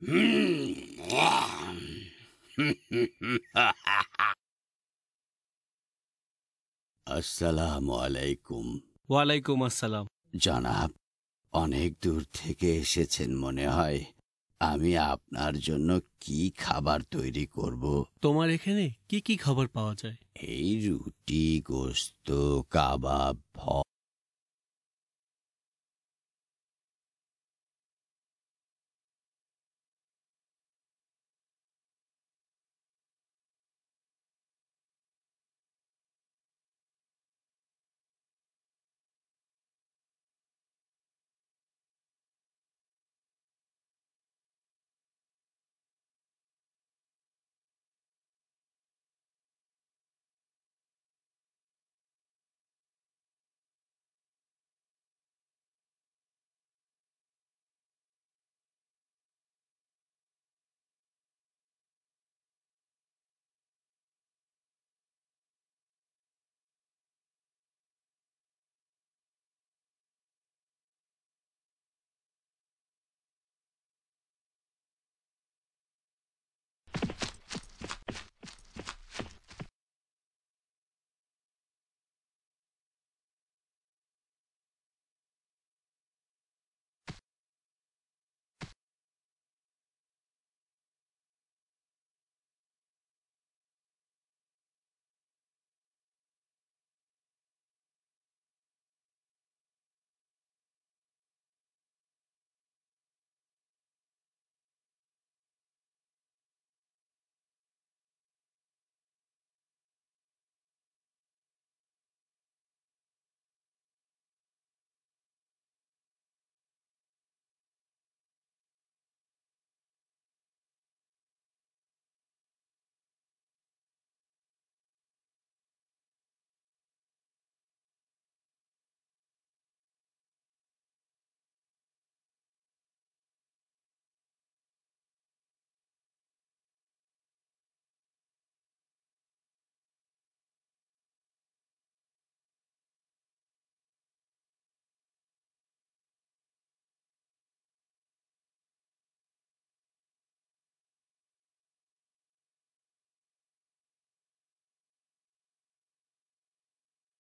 আসসালামু আলাইকুম ওয়ালাইকুম আসসালাম জনাব অনেক দূর থেকে এসেছেন মনে হয় আমি আপনার জন্য কি খাবার তৈরি করব তোমার এখানে কি কি খাবার পাওয়া যায় এই রুটি গোস্ত কাবাব ফল